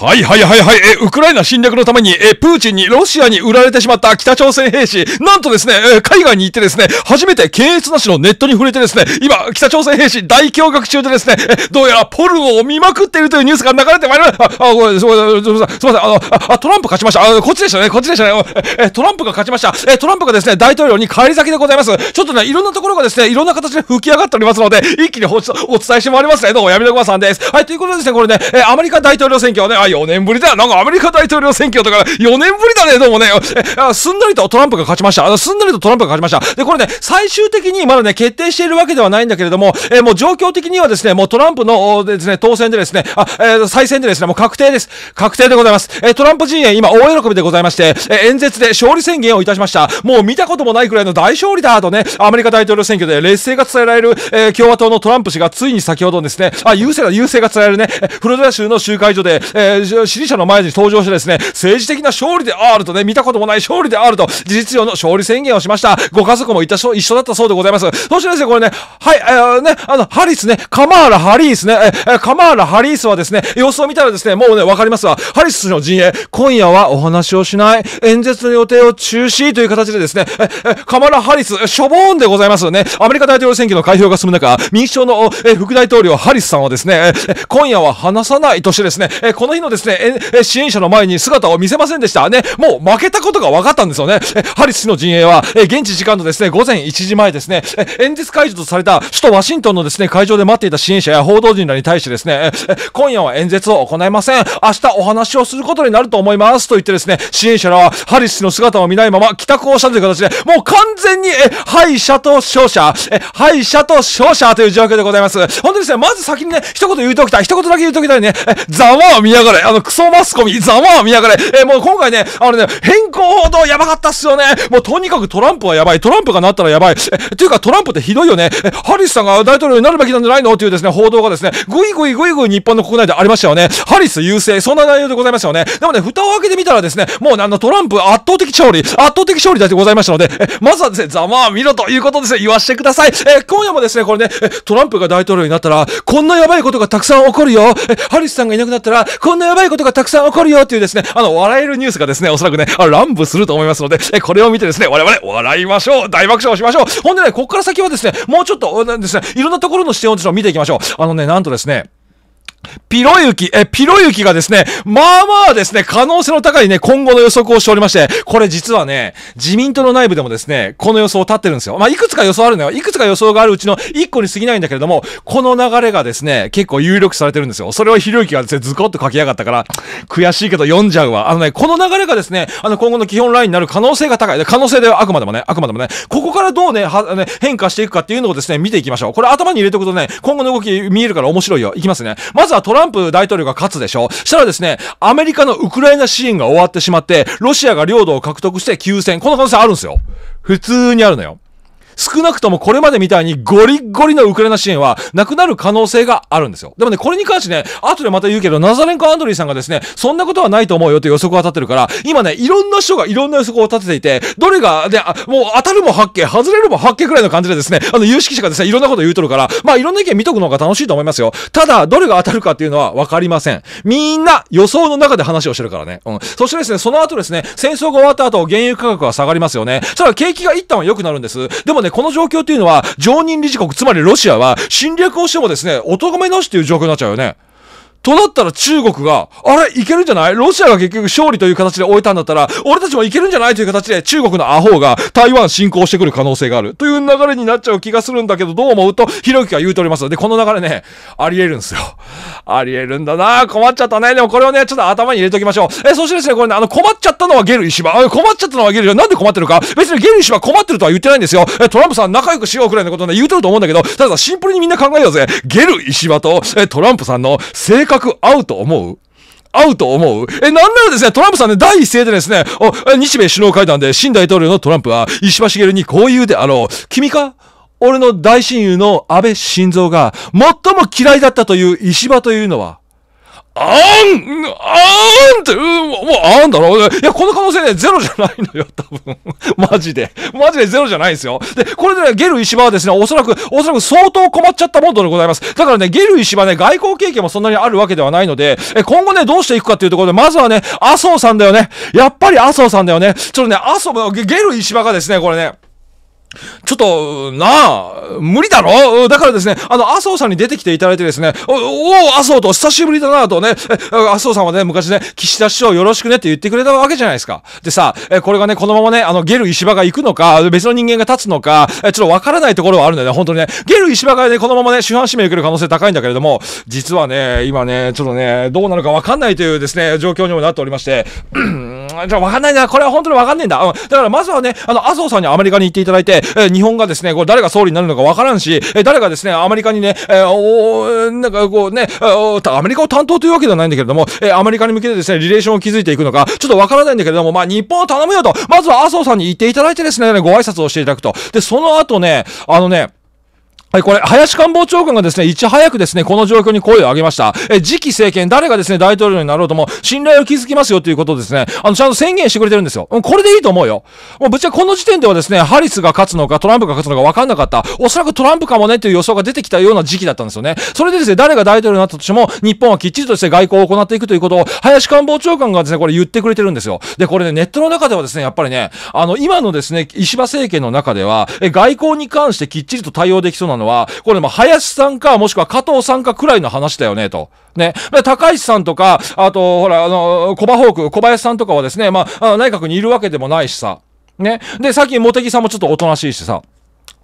はいはいはいはい、え、ウクライナ侵略のために、え、プーチンにロシアに売られてしまった北朝鮮兵士、なんとですね、え、海外に行ってですね、初めて検閲なしのネットに触れてですね、今、北朝鮮兵士大驚愕中でですね、え、どうやらポルゴを見まくっているというニュースが流れてまいりました。あ、ごめん、すみません、すみません、すみません、あの、あ、トランプ勝ちました。あ、こっちでしたね、こっちでしたね。え、トランプが勝ちました。え、トランプがですね、大統領に返り咲きでございます。ちょっとね、いろんなところがですね、いろんな形で吹き上がっておりますので、一気にお伝えしてまいりますね。どうも、闇のごまさんです。はい、ということでですね、これね、え、アメリカ大統領選挙ね、4年ぶりだよ。なんかアメリカ大統領選挙とか、4年ぶりだね、どうもね。すんなりとトランプが勝ちました。すんなりとトランプが勝ちました。で、これね、最終的にまだね、決定しているわけではないんだけれども、えもう状況的にはですね、もうトランプのですね、当選でですね、あ、えー、再選でですね、もう確定です。確定でございます。えトランプ陣営、今、大喜びでございまして、え演説で勝利宣言をいたしました。もう見たこともないくらいの大勝利だとね、アメリカ大統領選挙で劣勢が伝えられる、えー、共和党のトランプ氏がついに先ほどですね、あ、優勢が、優勢が伝えられるね、フロリダ州の集会所で、えーー、支持者の前に登場してですね、政治的な勝利であるとね、見たこともない勝利であると、事実上の勝利宣言をしました。ご家族もいた一緒だったそうでございます。そしてですね、これね、はい、えー、ね、あの、ハリスね、カマーラ・ハリースね、えー、カマーラ・ハリースはですね、様子を見たらですね、もうね、わかりますわ。ハリスの陣営、今夜はお話をしない、演説の予定を中止という形でですね、えカマラ・ハリス、しょぼーんでございますよね。アメリカ大統領選挙の開票が進む中、民主党の、え副大統領ハリスさんはですね、え今夜は話さないとしてですね、えこの日のですね、え、支援者の前に姿を見せませんでした。ね、もう負けたことが分かったんですよね。ハリス氏の陣営は、え、現地時間のですね、午前1時前ですね、演説会場とされた首都ワシントンのですね、会場で待っていた支援者や報道陣らに対してですね、今夜は演説を行いません。明日お話をすることになると思います。と言ってですね、支援者らは、ハリス氏の姿を見ないまま帰宅をしたという形で、もう完全に、え、敗者と勝者、え、敗者と勝者という状況でございます。本当にですね、まず先にね、一言言うときたい。一言だけ言うときたいね、え、ざまを見やががれ、あの、クソマスコミ、ざまあ見やがれ、えー、もう今回ね、あのね、変更報道やばかったっすよね。もうとにかくトランプはやばい。トランプがなったらやばい。え、というかトランプってひどいよね。え、ハリスさんが大統領になるべきなんじゃないのというですね、報道がですね、ぐいぐいぐいぐい日本の国内でありましたよね。ハリス優勢、そんな内容でございましたよね。でもね、蓋を開けてみたらですね、もうあの、トランプ圧倒的勝利、圧倒的勝利だってございましたので、え、まずはですね、ざまあみろということですね、言わしてください。え、今夜もですね、これね、トランプが大統領になったら、こんなやばいことがたくさん起こるよ。え、ハリスさんがいなくなったら、こんんなやばいことがたくさん起こるよっていうですね、あの、笑えるニュースがですね、おそらくね、乱舞すると思いますので、え、これを見てですね、我々、笑いましょう大爆笑しましょうほんでね、こっから先はですね、もうちょっと、なんですね、いろんなところの視点をちょっと見ていきましょう。あのね、なんとですね、ピロユキ、え、ピロユキがですね、まあまあですね、可能性の高いね、今後の予測をしておりまして、これ実はね、自民党の内部でもですね、この予想を立ってるんですよ。まあ、いくつか予想あるのよ。いくつか予想があるうちの1個に過ぎないんだけれども、この流れがですね、結構有力されてるんですよ。それをひろゆきがですね、ズコッと書きやがったから、悔しいけど読んじゃうわ。あのね、この流れがですね、あの、今後の基本ラインになる可能性が高い。可能性ではあくまでもね、あくまでもね、ここからどうね、はね変化していくかっていうのをですね、見ていきましょう。これ頭に入れておくとね、今後の動き見えるから面白いよ。いきますね。まずはトランプ大統領が勝つでしょしたらですね、アメリカのウクライナ支援が終わってしまって、ロシアが領土を獲得して休戦。この可能性あるんですよ。普通にあるのよ。少なくともこれまでみたいにゴリッゴリのウクライナ支援はなくなる可能性があるんですよ。でもね、これに関してね、後でまた言うけど、ナザレンコ・アンドリーさんがですね、そんなことはないと思うよという予測が立ってるから、今ね、いろんな人がいろんな予測を立てていて、どれが、で、もう当たるも八景、外れるも八景くらいの感じでですね、あの、有識者がですね、いろんなこと言うとるから、まあいろんな意見見とくのが楽しいと思いますよ。ただ、どれが当たるかっていうのはわかりません。みんな予想の中で話をしてるからね。うん。そしてですね、その後ですね、戦争が終わった後、原油価格は下がりますよね。そしたら景気が一旦は良くなるんです。でもね、ね、この状況っていうのは、常任理事国、つまりロシアは、侵略をしてもですね、お咎めなしっていう状況になっちゃうよね。となったら中国が、あれいけるんじゃないロシアが結局勝利という形で終えたんだったら、俺たちもいけるんじゃないという形で中国のアホが台湾侵攻してくる可能性がある。という流れになっちゃう気がするんだけど、どう思うと、ひろゆきが言うております。で、この流れね、あり得るんですよ。あり得るんだな困っちゃったね。でもこれをね、ちょっと頭に入れておきましょう。え、そしてですね、これね、あの、困っちゃったのはゲル石破。困っちゃったのはゲルなんで困ってるか別にゲル石破困ってるとは言ってないんですよ。え、トランプさん仲良くしようくらいのことね、言うてると思うんだけど、ただシンプルにみんな考えようぜ。ゲル石破と、え、トランプさんの覚合うと思う合うと思うえ、なんならですね、トランプさんね、第一声でですね、お日米首脳会談で新大統領のトランプは、石破茂にこう言うであろう。君か俺の大親友の安倍晋三が、最も嫌いだったという石破というのは、あん、あんって、もうあんだろいや、この可能性ね、ゼロじゃないのよ、多分。マジで。マジでゼロじゃないですよ。で、これでね、ゲル石場はですね、おそらく、おそらく相当困っちゃったもんでございます。だからね、ゲル石場ね、外交経験もそんなにあるわけではないので、え、今後ね、どうしていくかっていうところで、まずはね、麻生さんだよね。やっぱり麻生さんだよね。ちょっとね、麻生、ゲル石場がですね、これね、ちょっと、なあ、無理だろだからですね、あの、麻生さんに出てきていただいてですね、お、お麻生と久しぶりだなとね、麻生さんはね、昔ね、岸田首相よろしくねって言ってくれたわけじゃないですか。でさ、え、これがね、このままね、あの、ゲル石破が行くのか、別の人間が立つのか、え、ちょっとわからないところはあるんだよね、本当にね。ゲル石破がね、このままね、主犯指名受ける可能性高いんだけれども、実はね、今ね、ちょっとね、どうなるかわかんないというですね、状況にもなっておりまして、じゃあわかんないな、これは本当にわかんないんだ。うん。だからまずはね、あの、麻生さんにアメリカに行っていただいて、え日本がですね、こう誰が総理になるのかわからんし、え誰がですね、アメリカにね、えおなんかこうね、アメリカを担当というわけではないんだけれども、えアメリカに向けてですね、リレーションを築いていくのか、ちょっとわからないんだけれども、まあ、日本を頼むよと、まずは麻生さんに言っていただいてですね、ご挨拶をしていただくと。で、その後ね、あのね、はい、これ、林官房長官がですね、いち早くですね、この状況に声を上げました。え、次期政権、誰がですね、大統領になろうとも、信頼を築きますよということですね、あの、ちゃんと宣言してくれてるんですよ。これでいいと思うよ。もう、ぶっちゃこの時点ではですね、ハリスが勝つのか、トランプが勝つのか分かんなかった。おそらくトランプかもね、という予想が出てきたような時期だったんですよね。それでですね、誰が大統領になったとしても、日本はきっちりとして外交を行っていくということを、林官房長官がですね、これ言ってくれてるんですよ。で、これね、ネットの中ではですね、やっぱりね、あの、今のですね、石破政権の中では、え、外交に関してきっちりと対応できそうなのは、これも林さんか、もしくは加藤さんかくらいの話だよね、と。ね。高橋さんとか、あと、ほら、あの、コバホーク、小林さんとかはですね、まあ、内閣にいるわけでもないしさ。ね。で、さっき茂木さんもちょっとおとなしいしさ。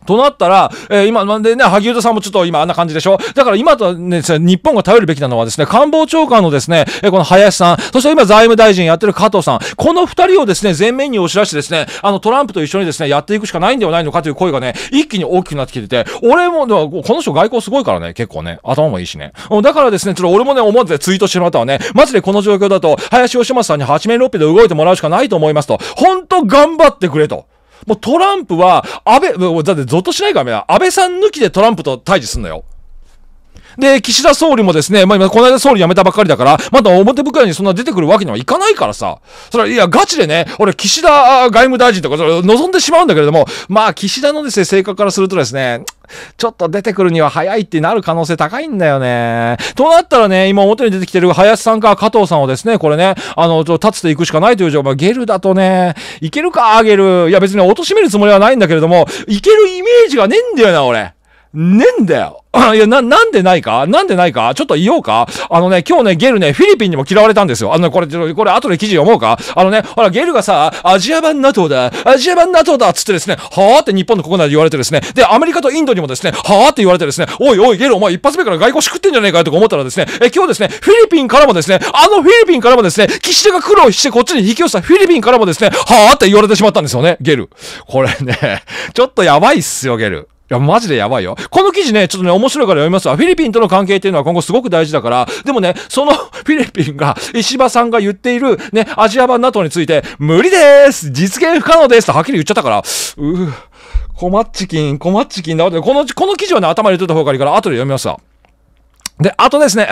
となったら、えー、今、んでね、萩生田さんもちょっと今あんな感じでしょだから今とね、日本が頼るべきなのはですね、官房長官のですね、えー、この林さん、そして今財務大臣やってる加藤さん、この二人をですね、前面に押し出してですね、あのトランプと一緒にですね、やっていくしかないんではないのかという声がね、一気に大きくなってきてて、俺も、この人外交すごいからね、結構ね、頭もいいしね。だからですね、ちょっと俺もね、思ってツイートしてもらったわね、マジでこの状況だと、林義正さんに八面六臂で動いてもらうしかないと思いますと、ほんと頑張ってくれと。もうトランプは、安倍、だってゾッとしないから、安倍さん抜きでトランプと対峙すんのよ。で、岸田総理もですね、まあ今、この間総理辞めたばっかりだから、まだ表舞台にそんな出てくるわけにはいかないからさ。それは、いや、ガチでね、俺、岸田外務大臣とか、それ望んでしまうんだけれども、まあ、岸田のですね、性格からするとですね、ちょっと出てくるには早いってなる可能性高いんだよね。となったらね、今表に出てきてる林さんか加藤さんをですね、これね、あの、ちょっと立つていくしかないという状況、ゲルだとね、いけるか、ゲル。いや別に貶めるつもりはないんだけれども、いけるイメージがねえんだよな、俺。ねえんだよ。いや、な、なんでないかなんでないかちょっと言おうかあのね、今日ね、ゲルね、フィリピンにも嫌われたんですよ。あのね、これ、これ、後で記事読もうかあのね、ほら、ゲルがさ、アジア版 NATO だ、アジア版 NATO だっつってですね、はーって日本の国内で言われてですね、で、アメリカとインドにもですね、はーって言われてですね、おいおい、ゲル、お前一発目から外交しくってんじゃねえかよとか思ったらですね、え、今日ですね、フィリピンからもですね、あのフィリピンからもですね、岸田が苦労してこっちに引き寄せたフィリピンからもですね、はーって言われてしまったんですよね、ゲル。これね、ちょっとやばいっすよ、ゲル。いや、マジでやばいよ。この記事ね、ちょっとね、面白いから読みますわ。フィリピンとの関係っていうのは今後すごく大事だから、でもね、その フィリピンが、石破さんが言っている、ね、アジア版 NATO について、無理です実現不可能ですとはっきり言っちゃったから、うぅ、コマッチキン、コマッチキンだ。この、この記事はね、頭に入れといた方がいいから、後で読みますわ。で、あとですね、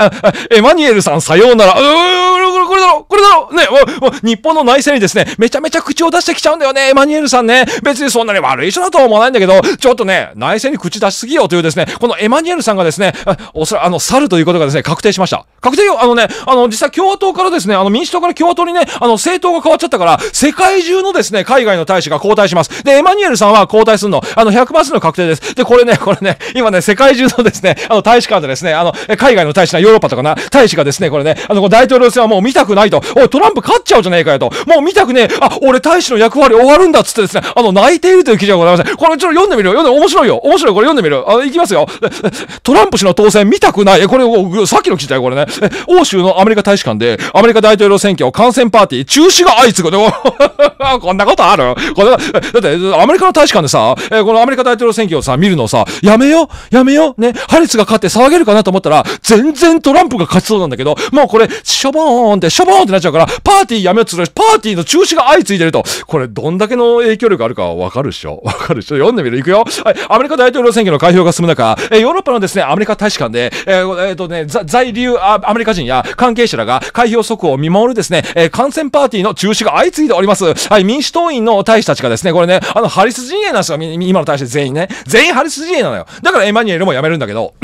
エマニュエルさんさようなら、うーこれだろこれだろね、日本の内政にですね、めちゃめちゃ口を出してきちゃうんだよね、エマニュエルさんね。別にそんなに悪い人だとは思わないんだけど、ちょっとね、内政に口出しすぎよというですね、このエマニュエルさんがですね、おそらくあの、猿ということがですね、確定しました。確定よ、あのね、あの、実際共和党からですね、あの、民主党から共和党にね、あの、政党が変わっちゃったから、世界中のですね、海外の大使が交代します。で、エマニュエルさんは交代するの、あの、100%の確定です。で、これね、これね、今ね、世界中のですね、あの、大使館でですね、あの、海外の大使な、ヨーロッパとかな、大使がですね、これね、あの、大統領選はもう見たくないと、おい、トランプ勝っちゃうじゃねえかよと、もう見たくねえ、あ、俺大使の役割終わるんだっつってですね、あの、泣いているという記事がございません。これちょっと読んでみるよ。読んで、面白いよ。面白い。これ読んでみる。あの、いきますよ。トランプ氏の当選見たくない。え、これ、さっきの記事だよ、これね。欧州のアメリカ大使館で、アメリカ大統領選挙、感染パーティー、中止が相次ぐ。こんなことあるこれだって、アメリカの大使館でさ、えこのアメリカ大統領選挙をさ、見るのをさ、やめよやめよね、ハリスが勝って騒げるかなと思ったら、全然トランプが勝ちそうなんだけど、もうこれ、しょぼーんって、しょぼーんってなっちゃうから、パーティーやめようつるパーティーの中止が相次いでると。これ、どんだけの影響力あるかわかるでしょわかるでしょ読んでみる。いくよ。はい。アメリカ大統領選挙の開票が進む中、えヨーロッパのですね、アメリカ大使館で、えー、えー、とね、在留アアメリカ人や関係者らが開票速報を見守るですね、えー、感染パーティーの中止が相次いでおります。はい、民主党員の大使たちがですね、これね、あの、ハリス陣営なんですよ、今の大使全員ね。全員ハリス陣営なのよ。だからエマニュエルも辞めるんだけど。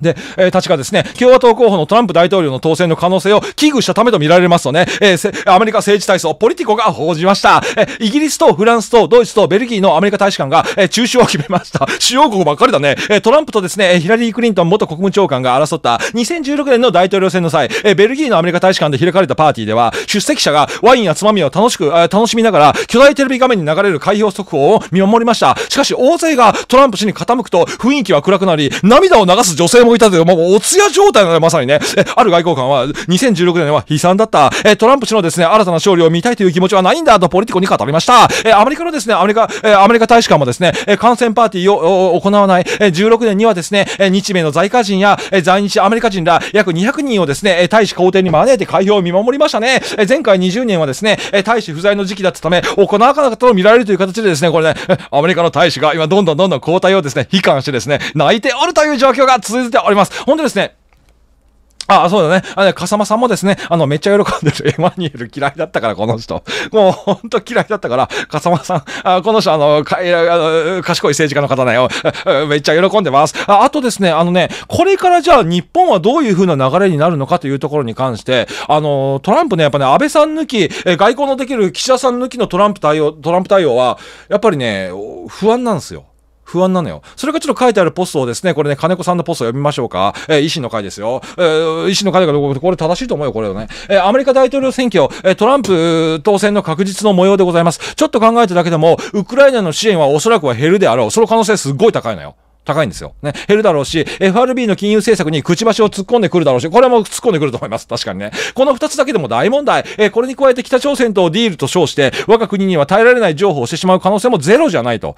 で、えー、かですね、共和党候補のトランプ大統領の当選の可能性を危惧したためと見られますとね、えー、アメリカ政治体操、ポリティコが報じました。えー、イギリスとフランスとドイツとベルギーのアメリカ大使館が、えー、中止を決めました。主要国ばっかりだね。えトランプとですね、ヒラリー・クリントン元国務長官が争った2016年の大統領選の際、えベルギーのアメリカ大使館で開かれたパーティーでは、出席者がワインやつまみを楽しく、え楽しみながら、巨大テレビ画面に流れる開票速報を見守りました。しかし、大勢がトランプ氏に傾くと、雰囲気は暗くなり、涙を流す女性ももいたという、もう、お通夜状態なので、まさにね、ある外交官は、2016年は悲惨だった。え、トランプ氏のですね、新たな勝利を見たいという気持ちはないんだと、ポリティコに語りました。え、アメリカのですね、アメリカ、え、アメリカ大使館もですね、え、感染パーティーを行わない、え、16年にはですね、え、日米の在家人や、え、在日アメリカ人ら、約200人をですね、え、大使公邸に招いて開票を見守りましたね。え、前回20年はですね、え、大使不在の時期だったため、行わなかったと見られるという形でですね、これね、アメリカの大使が今どんどんどんどん交代をですね、悲観してですね、泣いておるという状況が続いてております。本当ですね、ああ、そうだね。あの、笠間さんもですね、あの、めっちゃ喜んでる。エマニュエル嫌いだったから、この人。もう、ほんと嫌いだったから、笠間さん、あこの人、あの、かいあの賢い政治家の方だよ。めっちゃ喜んでますあ。あとですね、あのね、これからじゃあ日本はどういう風な流れになるのかというところに関して、あの、トランプね、やっぱね、安倍さん抜き、え外交のできる岸田さん抜きのトランプ対応、トランプ対応は、やっぱりね、不安なんですよ。不安なのよ。それがちょっと書いてあるポストをですね、これね、金子さんのポストを読みましょうか。えー、維新の会ですよ。えー、維新の会だけど、これ正しいと思うよ、これをね。えー、アメリカ大統領選挙、えトランプ当選の確実の模様でございます。ちょっと考えただけでも、ウクライナの支援はおそらくは減るであろう。その可能性すっごい高いのよ。高いんですよ。ね。減るだろうし、FRB の金融政策にくちばしを突っ込んでくるだろうし、これも突っ込んでくると思います。確かにね。この2つだけでも大問題。えこれに加えて北朝鮮とディールと称して、我が国には耐えられない譲歩をしてしまう可能性もゼロじゃないと。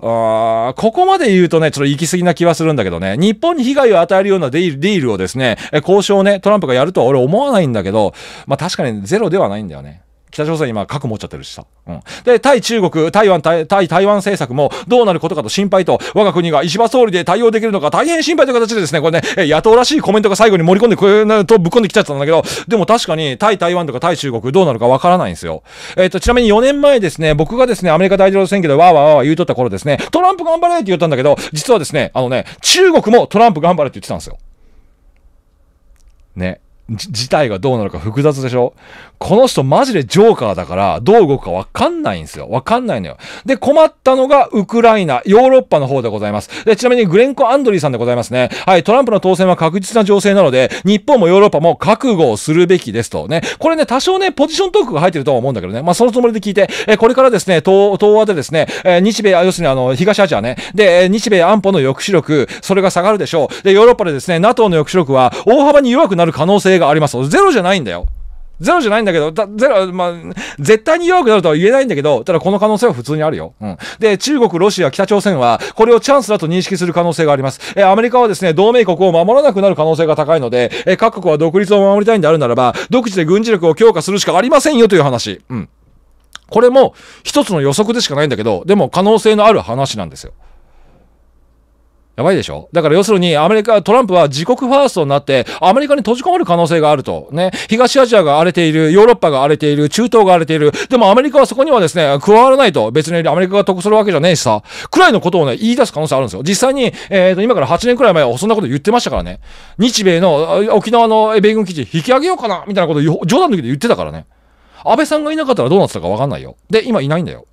あここまで言うとね、ちょっと行き過ぎな気はするんだけどね、日本に被害を与えるようなディールをですね、交渉をね、トランプがやるとは俺思わないんだけど、まあ確かにゼロではないんだよね。北朝鮮今核持っちゃってるしさ。うん。で、対中国、台湾、対台湾政策もどうなることかと心配と、我が国が石破総理で対応できるのか大変心配という形でですね、これね、野党らしいコメントが最後に盛り込んでくるとぶっ込んできちゃったんだけど、でも確かに対台湾とか対中国どうなるかわからないんですよ。えっ、ー、と、ちなみに4年前ですね、僕がですね、アメリカ大統領選挙でわわーわーわー言うとった頃ですね、トランプ頑張れって言ったんだけど、実はですね、あのね、中国もトランプ頑張れって言ってたんですよ。ね。自体がどうなるか複雑でしょこの人マジでジョーカーだから、どう動くかわかんないんですよ。わかんないのよ。で、困ったのがウクライナ、ヨーロッパの方でございます。で、ちなみにグレンコ・アンドリーさんでございますね。はい、トランプの当選は確実な情勢なので、日本もヨーロッパも覚悟をするべきですとね。これね、多少ね、ポジショントークが入ってるとは思うんだけどね。まあ、そのつもりで聞いて、えこれからですね、東、東亜でですね、え日米、要するにあの、東アジアね。で、日米安保の抑止力、それが下がるでしょう。で、ヨーロッパでですね、NATO の抑止力は大幅に弱くなる可能性性があります。ゼロじゃないんだよ。ゼロじゃないんだけど、だゼロ、まあ、絶対に弱くなるとは言えないんだけど、ただこの可能性は普通にあるよ。うん。で、中国、ロシア、北朝鮮は、これをチャンスだと認識する可能性があります。えアメリカはですね、同盟国を守らなくなる可能性が高いので、え各国は独立を守りたいんであるならば、独自で軍事力を強化するしかありませんよという話。うん。これも、一つの予測でしかないんだけど、でも可能性のある話なんですよ。やばいでしょだから要するに、アメリカ、トランプは自国ファーストになって、アメリカに閉じこもる可能性があると。ね。東アジアが荒れている、ヨーロッパが荒れている、中東が荒れている。でもアメリカはそこにはですね、加わらないと。別にアメリカが得するわけじゃねえしさ。くらいのことをね、言い出す可能性あるんですよ。実際に、えっ、ー、と、今から8年くらい前はそんなこと言ってましたからね。日米の、沖縄の米軍基地引き上げようかなみたいなことを冗談の時で言ってたからね。安倍さんがいなかったらどうなってたかわかんないよ。で、今いないんだよ。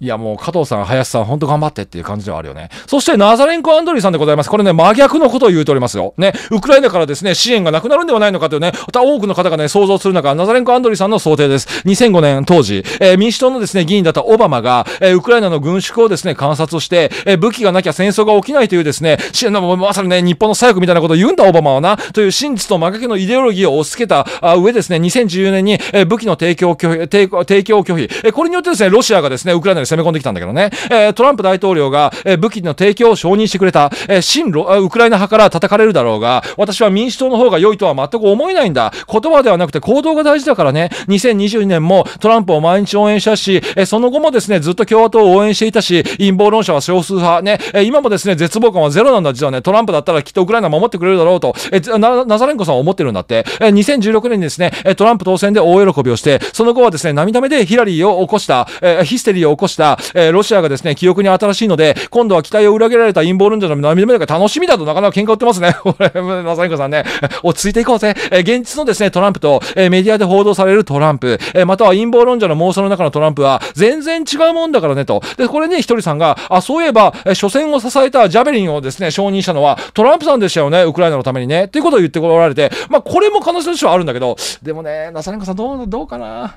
いやもう加藤さん、林さん、ほんと頑張ってっていう感じではあるよね。そしてナザレンコ・アンドリーさんでございます。これね、真逆のことを言うておりますよ。ね、ウクライナからですね、支援がなくなるんではないのかというね、また多くの方がね、想像する中、ナザレンコ・アンドリーさんの想定です。2005年当時、えー、民主党のですね、議員だったオバマが、えー、ウクライナの軍縮をですね、観察して、えー、武器がなきゃ戦争が起きないというですね、支援の、まさにね、日本の左翼みたいなことを言うんだ、オバマはな、という真実と真逆のイデオロギーを押し付けた上ですね、2014年に、えー、武器の提供拒否、提供拒否、えー、これによってですね、ロシアがですね、ウクライナに攻め込んできたんだけどね、えー、トランプ大統領が、えー、武器の提供を承認してくれた、えー、新ロウクライナ派から叩かれるだろうが、私は民主党の方が良いとは全く思えないんだ。言葉ではなくて行動が大事だからね、2022年もトランプを毎日応援したし、えー、その後もですね、ずっと共和党を応援していたし、陰謀論者は少数派、ね、えー、今もですね、絶望感はゼロなんだ、実はね、トランプだったらきっとウクライナ守ってくれるだろうと、えー、なナザレンコさんは思ってるんだって、えー、2016年にですね、トランプ当選で大喜びをして、その後はですね、涙目でヒラリーを起こした、えー、ヒステリーを起こした、えー、ロシアがですね、記憶に新しいので、今度は期待を裏切られた陰謀論者の涙目だから楽しみだとなかなか喧嘩売ってますね。これ、まさにこさんね、落ち着いていこうぜ。えー、現実のですね、トランプと、えー、メディアで報道されるトランプ、えー、または陰謀論者の妄想の中のトランプは、全然違うもんだからねと。で、これね、一人さんが、あ、そういえば、えー、初戦を支えたジャベリンをですね、承認したのは、トランプさんでしたよね、ウクライナのためにね。っていうことを言ってこられて、まあ、これも可能性としてはあるんだけど、でもね、なされんかさんどう、どうかな。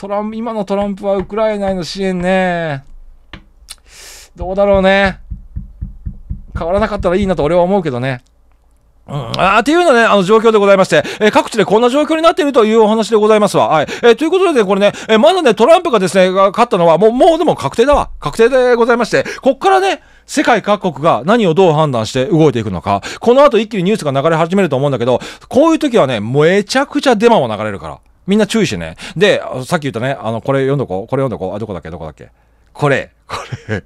トランプ、今のトランプはウクライナへの支援ね。どうだろうね。変わらなかったらいいなと俺は思うけどね。うん、あっていうようなね、あの状況でございまして、えー、各地でこんな状況になっているというお話でございますわ。はい。えー、ということで、ね、これね、えー、まだね、トランプがですね、が勝ったのは、もう、もうでも確定だわ。確定でございまして、こっからね、世界各国が何をどう判断して動いていくのか、この後一気にニュースが流れ始めると思うんだけど、こういう時はね、めちゃくちゃデマも流れるから。みんな注意してね。で、さっき言ったね、あの、これ読んどこう、これ読んどこう、あ、どこだっけ、どこだっけ。これ、これ、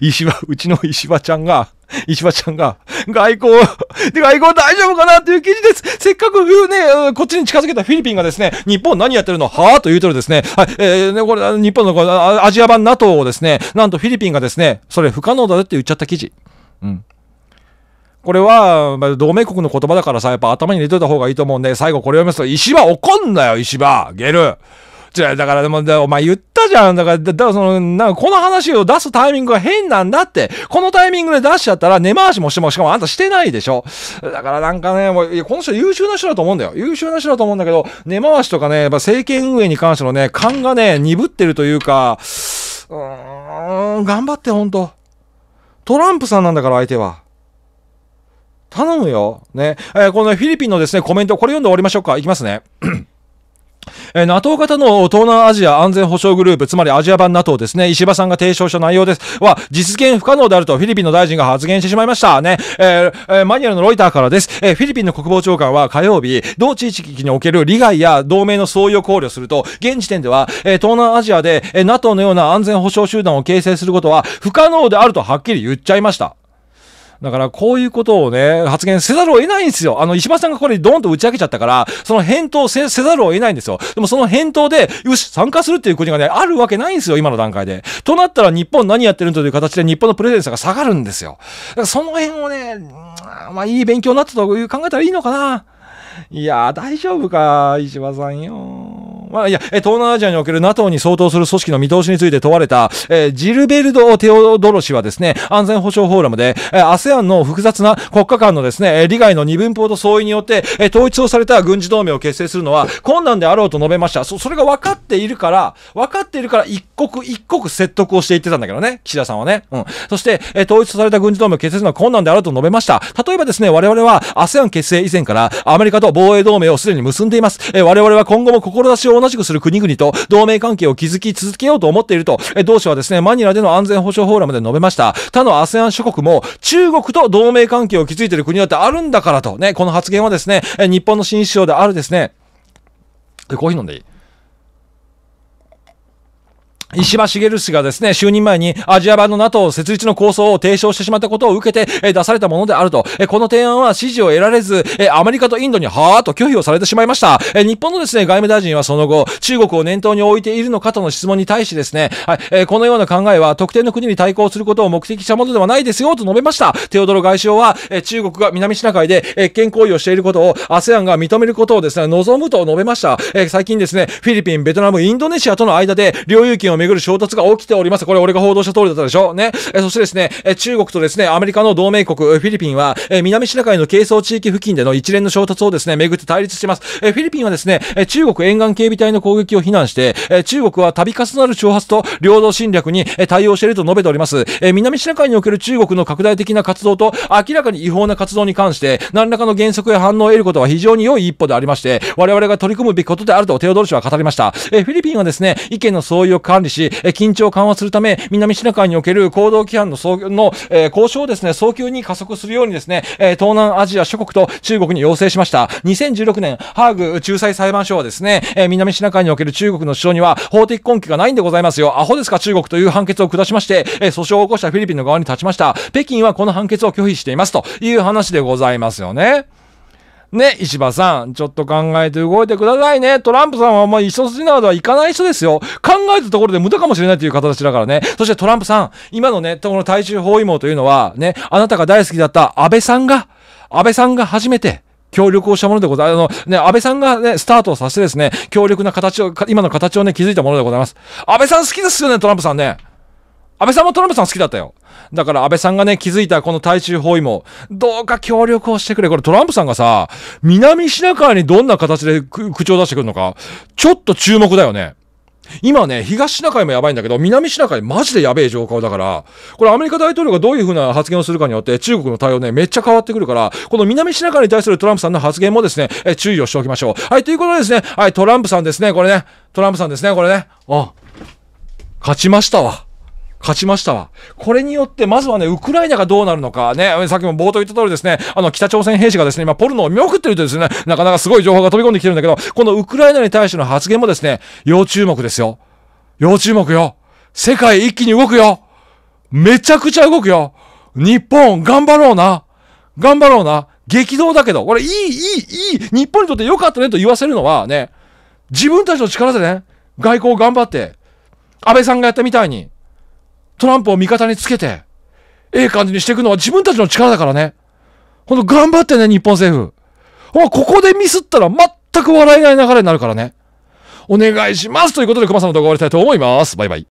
石破、うちの石破ちゃんが、石破ちゃんが、外交、で、外交大丈夫かなっていう記事です。せっかく、ね、こっちに近づけたフィリピンがですね、日本何やってるのはぁと言うとるですね、はい、えー、ね、これ、日本のこアジア版 NATO をですね、なんとフィリピンがですね、それ不可能だよって言っちゃった記事。うん。これは、まあ、同盟国の言葉だからさ、やっぱ頭に入れといた方がいいと思うんで、最後これ読みますと、石破怒んなよ、石破ゲルじゃだからでも、お前言ったじゃん。だから、だからその、なんかこの話を出すタイミングが変なんだって。このタイミングで出しちゃったら、根回しもしても、しかもあんたしてないでしょ。だからなんかね、もう、この人優秀な人だと思うんだよ。優秀な人だと思うんだけど、根回しとかね、やっぱ政権運営に関してのね、勘がね、鈍ってるというか、うーん、頑張って、ほんと。トランプさんなんだから、相手は。頼むよ。ね。えー、このフィリピンのですね、コメント、これ読んで終わりましょうか。いきますね。え NATO 型の東南アジア安全保障グループ、つまりアジア版 NATO ですね、石破さんが提唱した内容です、は、実現不可能であるとフィリピンの大臣が発言してしまいました。ね、えー、マニュアルのロイターからです、えフィリピンの国防長官は火曜日、同地域における利害や同盟の相違を考慮すると、現時点では、え東南アジアで、え NATO のような安全保障集団を形成することは不可能であるとはっきり言っちゃいました。だからこういうことをね、発言せざるを得ないんですよ。あの、石破さんがこれドーンと打ち明けちゃったから、その返答せざるを得ないんですよ。でもその返答で、よし、参加するっていう国がね、あるわけないんですよ、今の段階で。となったら日本何やってるんだという形で日本のプレゼンスが下がるんですよ。だからその辺をね、まあいい勉強になったという考えたらいいのかな。いやー、大丈夫か、石破さんよ。まあ、いや、東南アジアにおける NATO に相当する組織の見通しについて問われた、えー、ジルベルド・テオドロ氏はですね、安全保障フォーラムで、えー、ASEAN の複雑な国家間のですね、利害の二分法と相違によって、えー、統一をされた軍事同盟を結成するのは困難であろうと述べました。そ、それが分かっているから、分かっているから一国一国説得をしていってたんだけどね、岸田さんはね。うん。そして、えー、統一された軍事同盟を結成するのは困難であろうと述べました。例えばですね、我々は ASEAN 結成以前からアメリカと防衛同盟をすでに結んでいます。えー、我々は今後も志を同じくする国々と同盟関係を築き続けようと思っていると、同氏はですね、マニラでの安全保障フォーラムで述べました。他の ASEAN 諸国も中国と同盟関係を築いている国だってあるんだからと、ね、この発言はですね、日本の新首相であるですね、で、コーヒー飲んでいい石破茂氏がですね、就任前にアジア版の NATO 設立の構想を提唱してしまったことを受けて出されたものであると。この提案は支持を得られず、アメリカとインドにはーっと拒否をされてしまいました。日本のですね、外務大臣はその後、中国を念頭に置いているのかとの質問に対しですね、はい、このような考えは特定の国に対抗することを目的したものではないですよと述べました。テオドロ外相は、中国が南シナ海で健行為をしていることを ASEAN が認めることをですね、望むと述べました。最近ですね、フィリピン、ベトナム、インドネシアとの間で領有権をめぐる衝突が起きております。これ俺が報道した通りだったでしょね。えそしてですね、え中国とですね、アメリカの同盟国、フィリピンは、え南シナ海の係争地域付近での一連の衝突をですね、めぐって対立しています。えフィリピンはですね、え中国沿岸警備隊の攻撃を非難して、え中国は度重なる挑発と領土侵略に対応していると述べております。え南シナ海における中国の拡大的な活動と明らかに違法な活動に関して、何らかの原則や反応を得ることは非常に良い一歩でありまして、我々が取り組むべきことであるとテオドル氏は語りました。えフィリピンはですね、意見の相違を管理し、緊張緩和するため、南シナ海における行動規範のの、えー、交渉をですね、早急に加速するようにですね、えー、東南アジア諸国と中国に要請しました。2016年、ハーグ仲裁裁判所はですね、えー、南シナ海における中国の主張には法的根拠がないんでございますよ。アホですか中国という判決を下しまして、えー、訴訟を起こしたフィリピンの側に立ちました。北京はこの判決を拒否していますという話でございますよね。ね、石破さん、ちょっと考えて動いてくださいね。トランプさんはもう一筋縄ではいかない人ですよ。考えたところで無駄かもしれないという形だからね。そしてトランプさん、今のね、この大衆包囲網というのは、ね、あなたが大好きだった安倍さんが、安倍さんが初めて、協力をしたものでございます。あの、ね、安倍さんがね、スタートをさせてですね、強力な形を、今の形をね、築いたものでございます。安倍さん好きですよね、トランプさんね。安倍さんもトランプさん好きだったよ。だから安倍さんがね、気づいたこの対中包囲も、どうか協力をしてくれ。これトランプさんがさ、南シナ海にどんな形で口を出してくるのか、ちょっと注目だよね。今ね、東シナ海もやばいんだけど、南シナ海マジでやべえ状況だから、これアメリカ大統領がどういう風な発言をするかによって、中国の対応ね、めっちゃ変わってくるから、この南シナ海に対するトランプさんの発言もですね、え注意をしておきましょう。はい、ということでですね、はい、トランプさんですね、これね、トランプさんですね、これね、あ、勝ちましたわ。勝ちましたわ。これによって、まずはね、ウクライナがどうなるのか、ね、さっきも冒頭言った通りですね、あの、北朝鮮兵士がですね、今、ポルノを見送ってるとですね、なかなかすごい情報が飛び込んできてるんだけど、このウクライナに対しての発言もですね、要注目ですよ。要注目よ。世界一気に動くよ。めちゃくちゃ動くよ。日本、頑張ろうな。頑張ろうな。激動だけど、これいい、いい、いい、日本にとって良かったねと言わせるのはね、自分たちの力でね、外交を頑張って、安倍さんがやったみたいに、トランプを味方につけて、ええ感じにしていくのは自分たちの力だからね。ほんと頑張ってね、日本政府。ほここでミスったら全く笑えない流れになるからね。お願いしますということで、熊さんの動画終わりたいと思います。バイバイ。